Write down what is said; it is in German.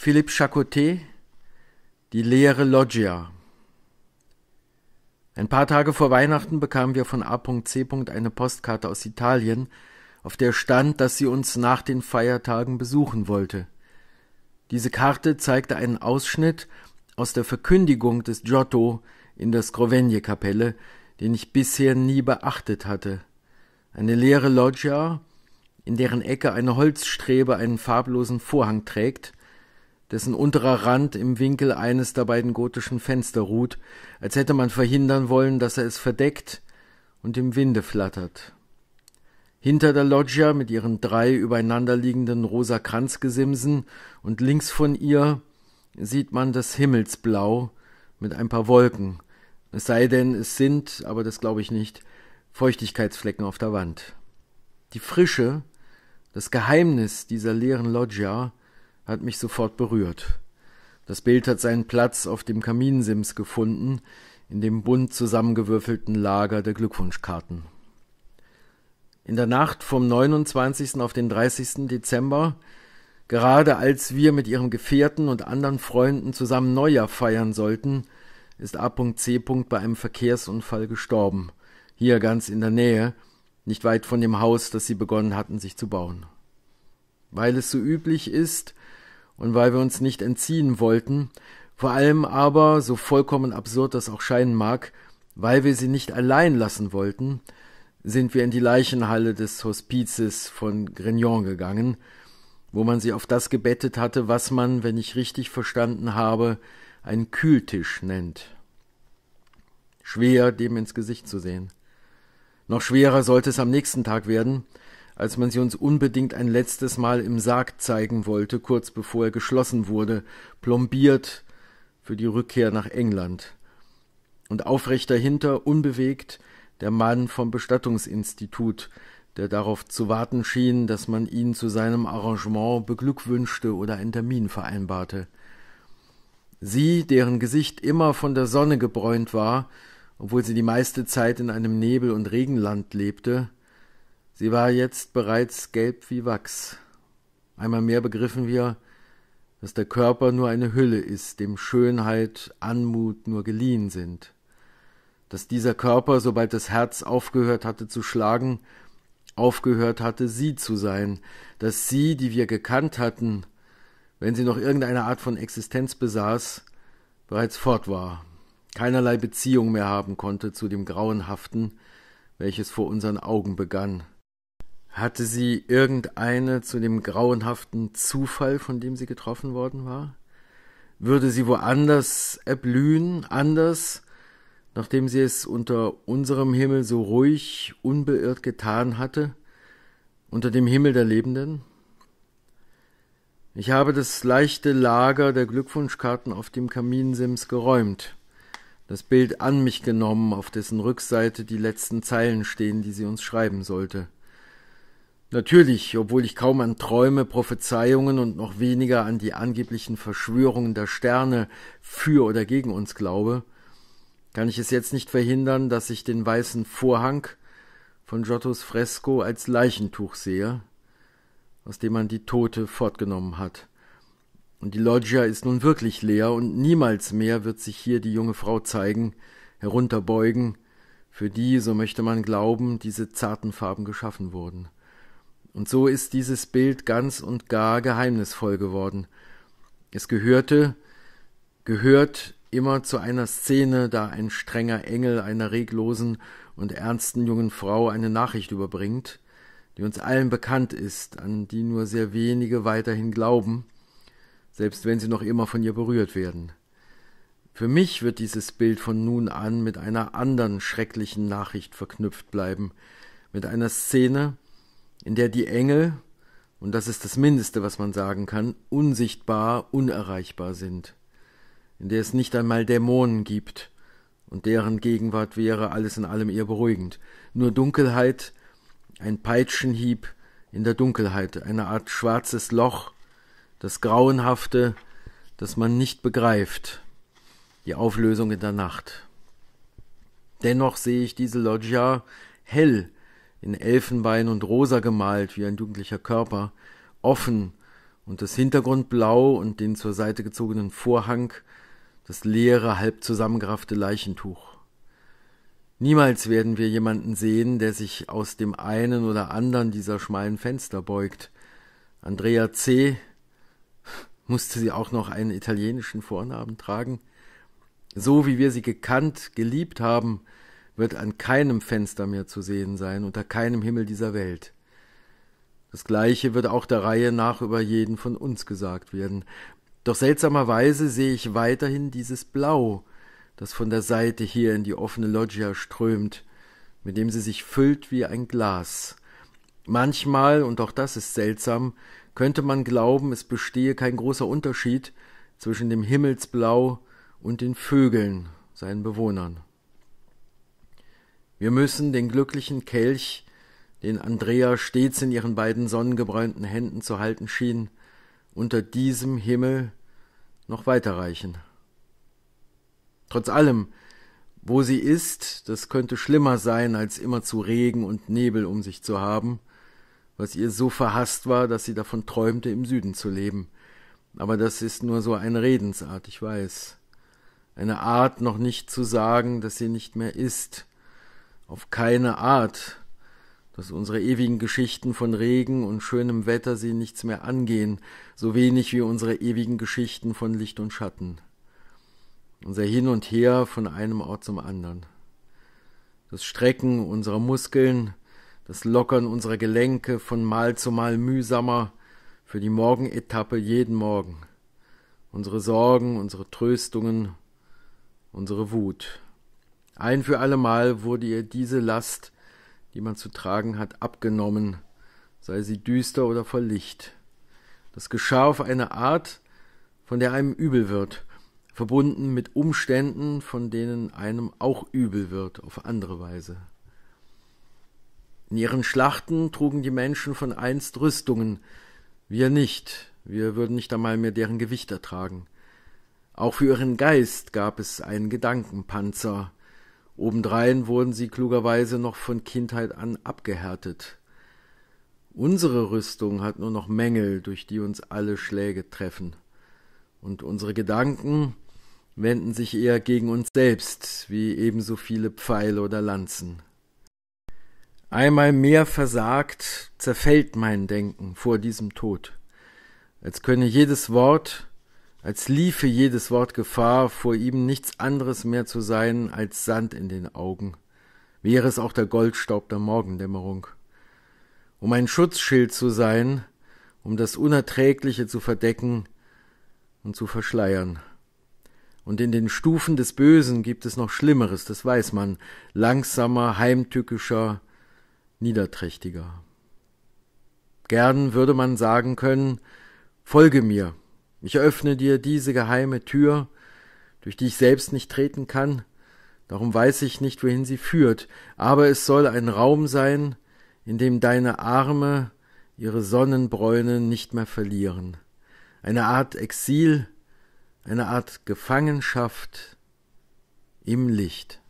Philippe Chacotet, Die leere Loggia. Ein paar Tage vor Weihnachten bekamen wir von A.C. eine Postkarte aus Italien, auf der stand, dass sie uns nach den Feiertagen besuchen wollte. Diese Karte zeigte einen Ausschnitt aus der Verkündigung des Giotto in der Scrovegni-Kapelle, den ich bisher nie beachtet hatte. Eine leere Loggia, in deren Ecke eine Holzstrebe einen farblosen Vorhang trägt, dessen unterer Rand im Winkel eines der beiden gotischen Fenster ruht, als hätte man verhindern wollen, dass er es verdeckt und im Winde flattert. Hinter der Loggia mit ihren drei übereinanderliegenden rosa Kranzgesimsen und links von ihr sieht man das Himmelsblau mit ein paar Wolken, es sei denn, es sind, aber das glaube ich nicht, Feuchtigkeitsflecken auf der Wand. Die Frische, das Geheimnis dieser leeren Loggia hat mich sofort berührt. Das Bild hat seinen Platz auf dem Kaminsims gefunden, in dem bunt zusammengewürfelten Lager der Glückwunschkarten. In der Nacht vom 29. auf den 30. Dezember, gerade als wir mit ihrem Gefährten und anderen Freunden zusammen Neujahr feiern sollten, ist A.C. bei einem Verkehrsunfall gestorben. Hier ganz in der Nähe, nicht weit von dem Haus, das sie begonnen hatten, sich zu bauen. Weil es so üblich ist, und weil wir uns nicht entziehen wollten, vor allem aber, so vollkommen absurd das auch scheinen mag, weil wir sie nicht allein lassen wollten, sind wir in die Leichenhalle des Hospizes von Grignon gegangen, wo man sie auf das gebettet hatte, was man, wenn ich richtig verstanden habe, einen Kühltisch nennt. Schwer, dem ins Gesicht zu sehen. Noch schwerer sollte es am nächsten Tag werden, als man sie uns unbedingt ein letztes Mal im Sarg zeigen wollte, kurz bevor er geschlossen wurde, plombiert für die Rückkehr nach England. Und aufrecht dahinter, unbewegt, der Mann vom Bestattungsinstitut, der darauf zu warten schien, dass man ihn zu seinem Arrangement beglückwünschte oder einen Termin vereinbarte. Sie, deren Gesicht immer von der Sonne gebräunt war, obwohl sie die meiste Zeit in einem Nebel und Regenland lebte, Sie war jetzt bereits gelb wie Wachs. Einmal mehr begriffen wir, dass der Körper nur eine Hülle ist, dem Schönheit, Anmut nur geliehen sind, dass dieser Körper, sobald das Herz aufgehört hatte zu schlagen, aufgehört hatte, sie zu sein, dass sie, die wir gekannt hatten, wenn sie noch irgendeine Art von Existenz besaß, bereits fort war, keinerlei Beziehung mehr haben konnte zu dem Grauenhaften, welches vor unseren Augen begann. Hatte sie irgendeine zu dem grauenhaften Zufall, von dem sie getroffen worden war? Würde sie woanders erblühen, anders, nachdem sie es unter unserem Himmel so ruhig, unbeirrt getan hatte, unter dem Himmel der Lebenden? Ich habe das leichte Lager der Glückwunschkarten auf dem Kaminsims geräumt, das Bild an mich genommen, auf dessen Rückseite die letzten Zeilen stehen, die sie uns schreiben sollte. Natürlich, obwohl ich kaum an Träume, Prophezeiungen und noch weniger an die angeblichen Verschwörungen der Sterne für oder gegen uns glaube, kann ich es jetzt nicht verhindern, dass ich den weißen Vorhang von Giottos Fresko als Leichentuch sehe, aus dem man die Tote fortgenommen hat. Und die Loggia ist nun wirklich leer, und niemals mehr wird sich hier die junge Frau zeigen, herunterbeugen, für die, so möchte man glauben, diese zarten Farben geschaffen wurden. Und so ist dieses Bild ganz und gar geheimnisvoll geworden. Es gehörte, gehört immer zu einer Szene, da ein strenger Engel einer reglosen und ernsten jungen Frau eine Nachricht überbringt, die uns allen bekannt ist, an die nur sehr wenige weiterhin glauben, selbst wenn sie noch immer von ihr berührt werden. Für mich wird dieses Bild von nun an mit einer anderen schrecklichen Nachricht verknüpft bleiben, mit einer Szene, in der die Engel, und das ist das Mindeste, was man sagen kann, unsichtbar, unerreichbar sind, in der es nicht einmal Dämonen gibt, und deren Gegenwart wäre alles in allem eher beruhigend. Nur Dunkelheit, ein Peitschenhieb in der Dunkelheit, eine Art schwarzes Loch, das Grauenhafte, das man nicht begreift, die Auflösung in der Nacht. Dennoch sehe ich diese Loggia hell in Elfenbein und Rosa gemalt, wie ein jugendlicher Körper, offen und das Hintergrundblau und den zur Seite gezogenen Vorhang, das leere, halb zusammengeraffte Leichentuch. Niemals werden wir jemanden sehen, der sich aus dem einen oder anderen dieser schmalen Fenster beugt. Andrea C. musste sie auch noch einen italienischen Vornamen tragen. So wie wir sie gekannt, geliebt haben, wird an keinem Fenster mehr zu sehen sein, unter keinem Himmel dieser Welt. Das gleiche wird auch der Reihe nach über jeden von uns gesagt werden. Doch seltsamerweise sehe ich weiterhin dieses Blau, das von der Seite hier in die offene Loggia strömt, mit dem sie sich füllt wie ein Glas. Manchmal, und auch das ist seltsam, könnte man glauben, es bestehe kein großer Unterschied zwischen dem Himmelsblau und den Vögeln, seinen Bewohnern. Wir müssen den glücklichen Kelch, den Andrea stets in ihren beiden sonnengebräunten Händen zu halten schien, unter diesem Himmel noch weiterreichen. Trotz allem, wo sie ist, das könnte schlimmer sein, als immer zu Regen und Nebel um sich zu haben, was ihr so verhaßt war, dass sie davon träumte, im Süden zu leben. Aber das ist nur so eine Redensart, ich weiß. Eine Art, noch nicht zu sagen, dass sie nicht mehr ist, auf keine Art, dass unsere ewigen Geschichten von Regen und schönem Wetter sie nichts mehr angehen, so wenig wie unsere ewigen Geschichten von Licht und Schatten. Unser Hin und Her von einem Ort zum anderen. Das Strecken unserer Muskeln, das Lockern unserer Gelenke von Mal zu Mal mühsamer für die Morgenetappe jeden Morgen. Unsere Sorgen, unsere Tröstungen, unsere Wut. Ein für allemal wurde ihr diese Last, die man zu tragen hat, abgenommen, sei sie düster oder voll Licht. Das geschah auf eine Art, von der einem übel wird, verbunden mit Umständen, von denen einem auch übel wird, auf andere Weise. In ihren Schlachten trugen die Menschen von einst Rüstungen, wir nicht, wir würden nicht einmal mehr deren Gewicht ertragen. Auch für ihren Geist gab es einen Gedankenpanzer, Obendrein wurden sie klugerweise noch von Kindheit an abgehärtet. Unsere Rüstung hat nur noch Mängel, durch die uns alle Schläge treffen. Und unsere Gedanken wenden sich eher gegen uns selbst, wie ebenso viele Pfeile oder Lanzen. Einmal mehr versagt, zerfällt mein Denken vor diesem Tod, als könne jedes Wort, als liefe jedes Wort Gefahr, vor ihm nichts anderes mehr zu sein als Sand in den Augen, wäre es auch der Goldstaub der Morgendämmerung. Um ein Schutzschild zu sein, um das Unerträgliche zu verdecken und zu verschleiern. Und in den Stufen des Bösen gibt es noch Schlimmeres, das weiß man, langsamer, heimtückischer, niederträchtiger. Gern würde man sagen können, folge mir, ich öffne dir diese geheime Tür, durch die ich selbst nicht treten kann, darum weiß ich nicht, wohin sie führt, aber es soll ein Raum sein, in dem deine Arme ihre Sonnenbräune nicht mehr verlieren, eine Art Exil, eine Art Gefangenschaft im Licht.